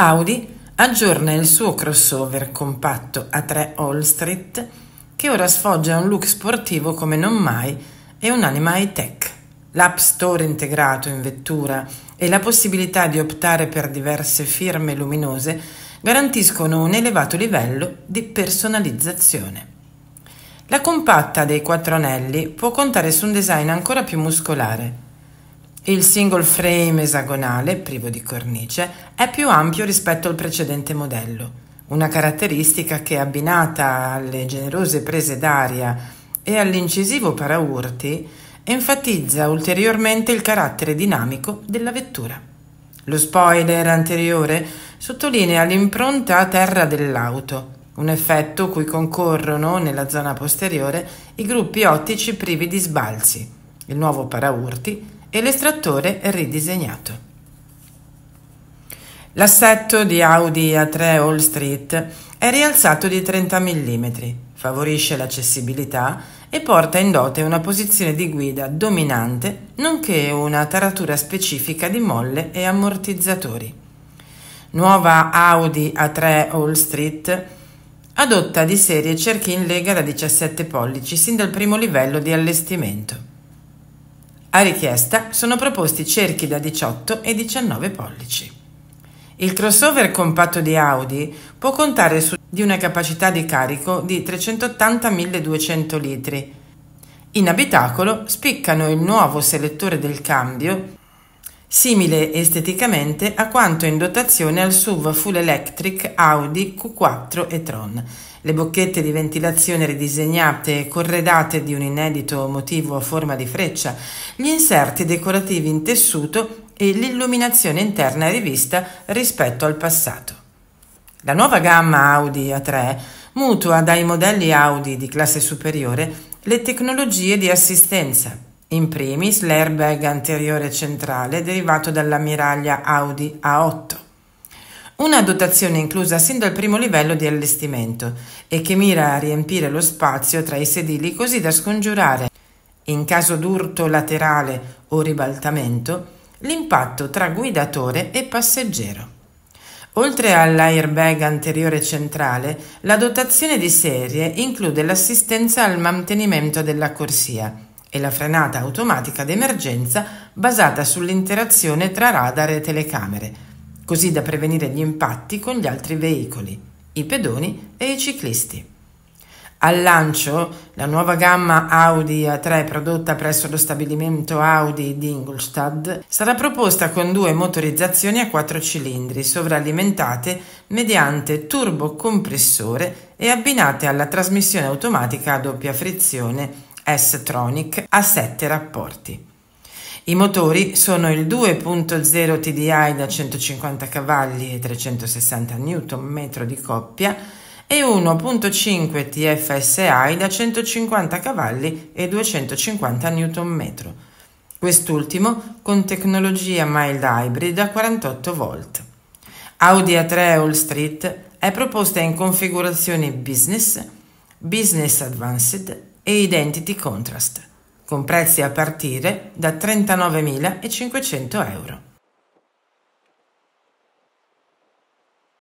Audi aggiorna il suo crossover compatto a 3 tre Street che ora sfoggia un look sportivo come non mai e un'anima high-tech. L'app store integrato in vettura e la possibilità di optare per diverse firme luminose garantiscono un elevato livello di personalizzazione. La compatta dei quattro anelli può contare su un design ancora più muscolare il single frame esagonale, privo di cornice, è più ampio rispetto al precedente modello, una caratteristica che abbinata alle generose prese d'aria e all'incisivo paraurti enfatizza ulteriormente il carattere dinamico della vettura. Lo spoiler anteriore sottolinea l'impronta a terra dell'auto, un effetto cui concorrono nella zona posteriore i gruppi ottici privi di sbalzi. Il nuovo paraurti e l'estrattore ridisegnato. L'assetto di Audi A3 All Street è rialzato di 30 mm, favorisce l'accessibilità e porta in dote una posizione di guida dominante, nonché una taratura specifica di molle e ammortizzatori. Nuova Audi A3 All Street adotta di serie cerchi in lega da 17 pollici sin dal primo livello di allestimento. A richiesta sono proposti cerchi da 18 e 19 pollici. Il crossover compatto di Audi può contare su di una capacità di carico di 380-1200 litri. In abitacolo spiccano il nuovo selettore del cambio, simile esteticamente a quanto in dotazione al SUV full electric Audi Q4 e Tron le bocchette di ventilazione ridisegnate e corredate di un inedito motivo a forma di freccia, gli inserti decorativi in tessuto e l'illuminazione interna rivista rispetto al passato. La nuova gamma Audi A3 mutua dai modelli Audi di classe superiore le tecnologie di assistenza, in primis l'airbag anteriore centrale derivato dall'ammiraglia Audi A8, una dotazione inclusa sin dal primo livello di allestimento e che mira a riempire lo spazio tra i sedili così da scongiurare, in caso d'urto laterale o ribaltamento, l'impatto tra guidatore e passeggero. Oltre all'airbag anteriore centrale, la dotazione di serie include l'assistenza al mantenimento della corsia e la frenata automatica d'emergenza basata sull'interazione tra radar e telecamere, così da prevenire gli impatti con gli altri veicoli, i pedoni e i ciclisti. Al lancio, la nuova gamma Audi A3 prodotta presso lo stabilimento Audi di Ingolstadt sarà proposta con due motorizzazioni a quattro cilindri sovralimentate mediante turbocompressore e abbinate alla trasmissione automatica a doppia frizione S-Tronic a sette rapporti. I motori sono il 2.0 TDI da 150 cavalli e 360 Nm di coppia e 1.5 TFSI da 150 cavalli e 250 Nm. Quest'ultimo con tecnologia mild hybrid a 48 volt. Audi A3 All Street è proposta in configurazioni Business, Business Advanced e Identity Contrast con prezzi a partire da 39.500 euro.